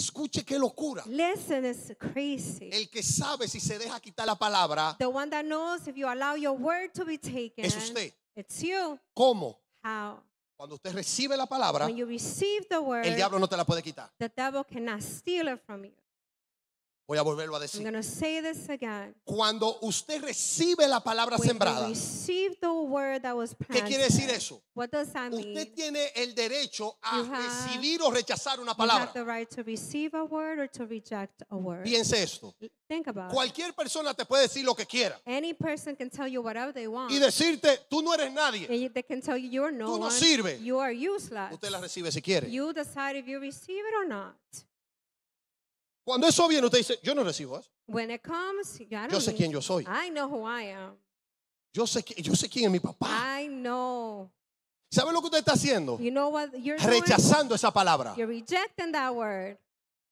Escuche qué locura. Listen, it's crazy. El que sabe si se deja quitar la palabra The one that knows if you allow your word to be taken. es usted. It's you. ¿Cómo? How? Cuando usted recibe la palabra, When you receive the word, el diablo no te la puede quitar. the devil cannot steal it from you. Voy a volverlo a decir. Cuando usted recibe la palabra sembrada, ¿qué quiere decir eso? Usted tiene el derecho a recibir o rechazar una palabra. Piense esto. Cualquier persona te puede decir lo que quiera. Y decirte, tú no eres nadie. no tú no sirves. Usted la recibe si quiere. decide cuando eso viene, usted dice, yo no recibo eso. When it comes, I don't Yo sé quién yo soy. I know who I am. Yo sé, yo sé quién es mi papá. I know. ¿Sabe lo que usted está haciendo? You know what you're doing? Rechazando esa palabra. You're rejecting that word.